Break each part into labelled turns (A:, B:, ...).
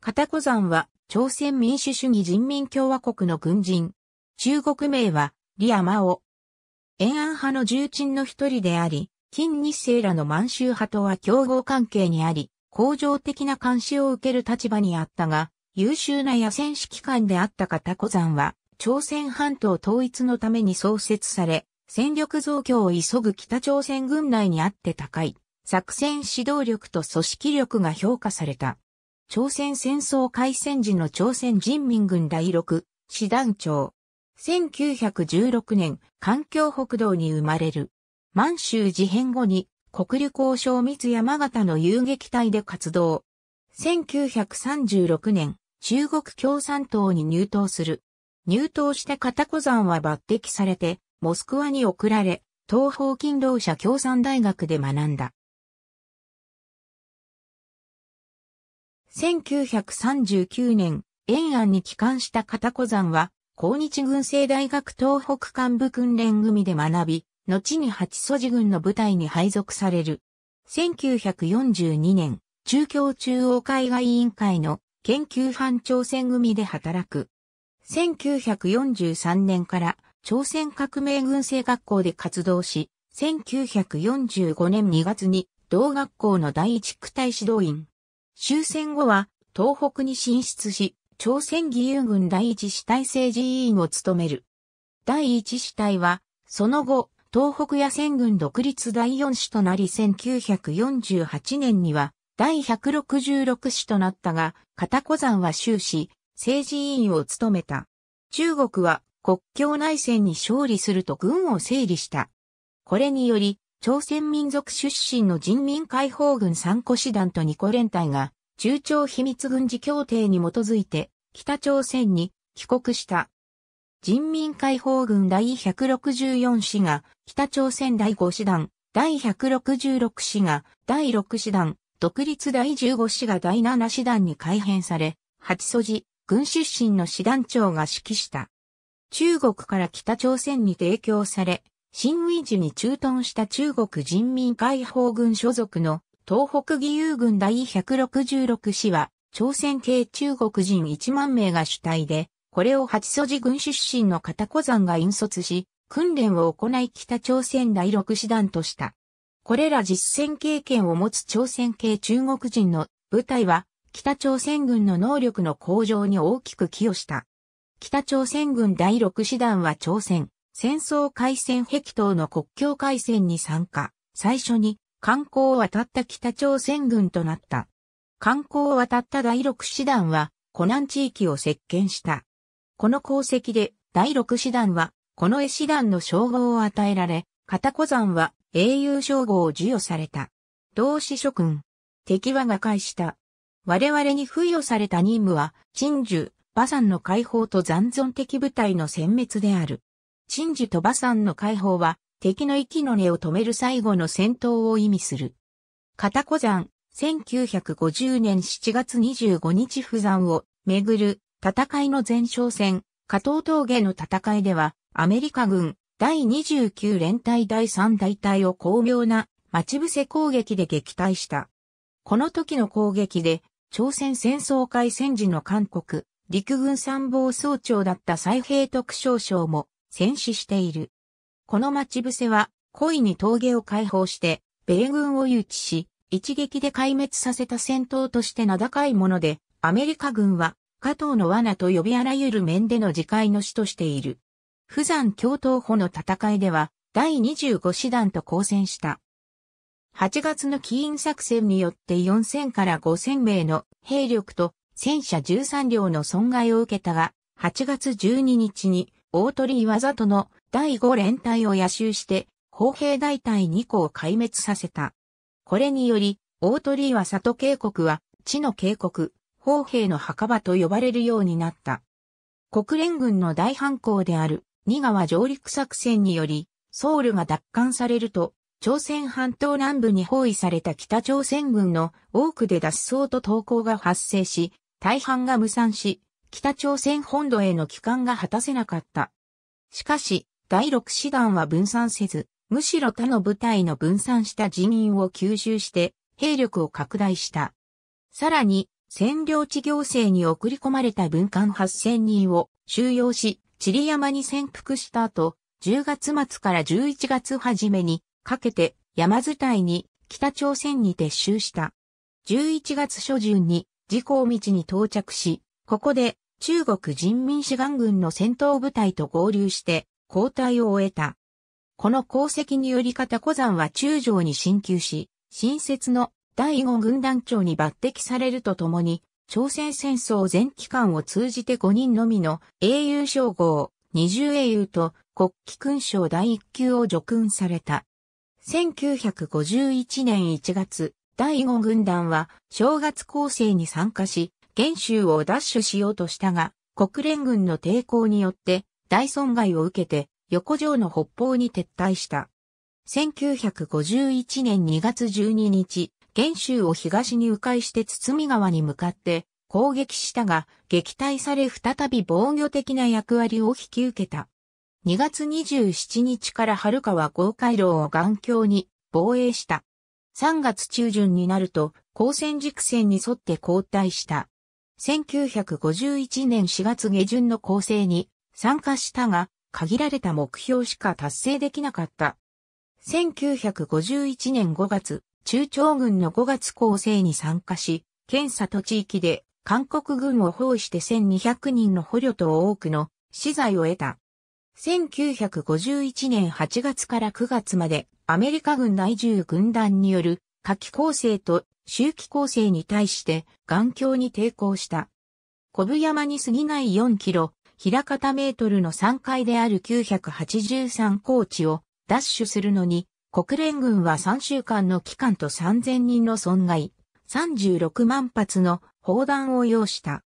A: 片子山は朝鮮民主主義人民共和国の軍人。中国名は、リアマオ。延安派の重鎮の一人であり、金日成らの満州派とは競合関係にあり、恒常的な監視を受ける立場にあったが、優秀な野戦指揮官であった片子山は、朝鮮半島統一のために創設され、戦力増強を急ぐ北朝鮮軍内にあって高い、作戦指導力と組織力が評価された。朝鮮戦争開戦時の朝鮮人民軍第六、師団長。1916年、環境北道に生まれる。満州事変後に国旅交渉密山形の遊撃隊で活動。1936年、中国共産党に入党する。入党して片小山は抜擢されて、モスクワに送られ、東方勤労者共産大学で学んだ。1939年、延安に帰還した片子山は、抗日軍政大学東北幹部訓練組で学び、後に八素寺軍の部隊に配属される。1942年、中共中央海外委員会の研究班朝鮮組で働く。1943年から朝鮮革命軍政学校で活動し、1945年2月に同学校の第一区隊指導員、終戦後は東北に進出し、朝鮮義勇軍第一師隊政治委員を務める。第一師隊は、その後、東北野戦軍独立第四師となり1948年には第166師となったが、片小山は終始、政治委員を務めた。中国は国境内戦に勝利すると軍を整理した。これにより、朝鮮民族出身の人民解放軍三個師団と二個連隊が、中朝秘密軍事協定に基づいて、北朝鮮に帰国した。人民解放軍第164師が、北朝鮮第5師団、第166師が、第6師団、独立第15師が第7師団に改編され、八祖寺、軍出身の師団長が指揮した。中国から北朝鮮に提供され、新ウィジュに駐屯した中国人民解放軍所属の東北義勇軍第166師は、朝鮮系中国人1万名が主体で、これを八祖寺軍出身の片小山が引率し、訓練を行い北朝鮮第6師団とした。これら実戦経験を持つ朝鮮系中国人の部隊は、北朝鮮軍の能力の向上に大きく寄与した。北朝鮮軍第6師団は朝鮮、戦争海戦壁等の国境海戦に参加、最初に観光を渡った北朝鮮軍となった。観光を渡った第六師団は、湖南地域を席巻した。この功績で、第六師団は、この絵師団の称号を与えられ、片小山は英雄称号を授与された。同志諸君、敵は瓦解した。我々に付与された任務は、鎮守、馬山の解放と残存的部隊の殲滅である。鎮珠鳥羽山の解放は、敵の息の根を止める最後の戦闘を意味する。片小山、1950年7月25日不山をめぐる戦いの前哨戦、加藤峠の戦いでは、アメリカ軍第29連隊第3大隊を巧妙な待ち伏せ攻撃で撃退した。この時の攻撃で、朝鮮戦争開戦時の韓国、陸軍参謀総長だった蔡平徳少将も戦死している。この待ち伏せは、故意に峠を解放して、米軍を誘致し、一撃で壊滅させた戦闘として名高いもので、アメリカ軍は、加藤の罠と呼びあらゆる面での自戒の死としている。普山共闘歩の戦いでは、第25師団と交戦した。8月の起因作戦によって4000から5000名の兵力と戦車13両の損害を受けたが、8月12日に大鳥岩里の第五連隊を野襲して、砲兵大隊二個を壊滅させた。これにより、大鳥岩里渓谷は、地の渓谷、砲兵の墓場と呼ばれるようになった。国連軍の大反抗である、二川上陸作戦により、ソウルが奪還されると、朝鮮半島南部に包囲された北朝鮮軍の多くで脱走と投降が発生し、大半が無産し、北朝鮮本土への帰還が果たせなかった。しかし、第六師団は分散せず、むしろ他の部隊の分散した人員を吸収して、兵力を拡大した。さらに、占領地行政に送り込まれた文官8000人を収容し、チリ山に潜伏した後、10月末から11月初めにかけて山伝いに北朝鮮に撤収した。11月初旬に自公道に到着し、ここで中国人民志願軍の戦闘部隊と合流して交代を終えた。この功績により片小山は中将に進級し、新設の第5軍団長に抜擢されるとともに、朝鮮戦争全期間を通じて5人のみの英雄称号、20英雄と国旗勲章第1級を除勲された。1951年1月、第5軍団は正月構成に参加し、元州を奪取しようとしたが、国連軍の抵抗によって大損害を受けて横城の北方に撤退した。1951年2月12日、元州を東に迂回して堤川に向かって攻撃したが、撃退され再び防御的な役割を引き受けた。2月27日から春川豪回廊を眼鏡に防衛した。3月中旬になると、高専軸線に沿って後退した。1951年4月下旬の構成に参加したが、限られた目標しか達成できなかった。1951年5月、中朝軍の5月構成に参加し、検査と地域で韓国軍を包囲して1200人の捕虜と多くの資材を得た。1951年8月から9月までアメリカ軍第10軍団による夏季構成と周期構成に対して眼鏡に抵抗した。小部山に過ぎない4キロ、平方メートルの3階である983高地を奪取するのに、国連軍は3週間の期間と3000人の損害、36万発の砲弾を要した。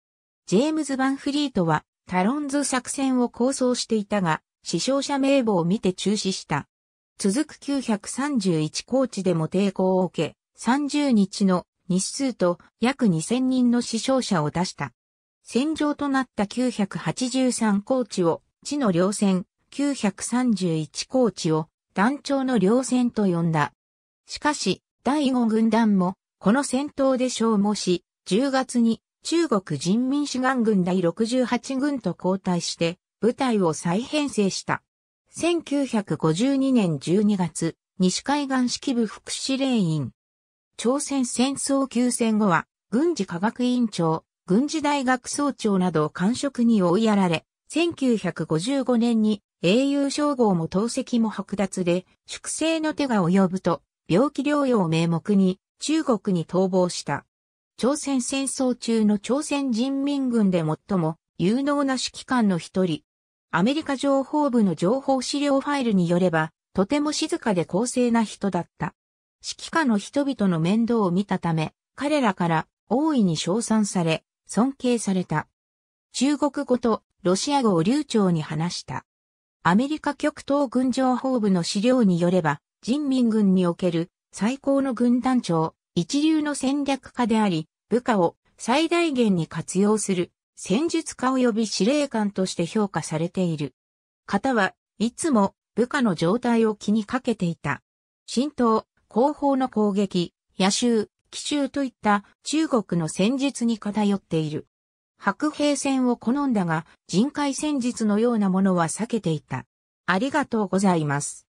A: ジェームズ・バンフリートはタロンズ作戦を構想していたが、死傷者名簿を見て中止した。続く931高地でも抵抗を受け、30日の日数と約2000人の死傷者を出した。戦場となった983高地を、地の両線、931高地を、団長の両線と呼んだ。しかし、第5軍団も、この戦闘で消耗し、10月に中国人民志願軍第68軍と交代して、部隊を再編成した。1952年12月、西海岸式部副司令員。朝鮮戦争休戦後は、軍事科学院長、軍事大学総長など官職に追いやられ、1955年に英雄称号も投石も剥奪で、粛清の手が及ぶと、病気療養名目に中国に逃亡した。朝鮮戦争中の朝鮮人民軍で最も有能な指揮官の一人、アメリカ情報部の情報資料ファイルによれば、とても静かで公正な人だった。指揮下の人々の面倒を見たため、彼らから大いに称賛され、尊敬された。中国語とロシア語を流暢に話した。アメリカ極東軍情報部の資料によれば、人民軍における最高の軍団長、一流の戦略家であり、部下を最大限に活用する戦術家及び司令官として評価されている。方はいつも部下の状態を気にかけていた。浸透、後方の攻撃、野襲、奇襲といった中国の戦術に偏っている。白兵戦を好んだが人海戦術のようなものは避けていた。ありがとうございます。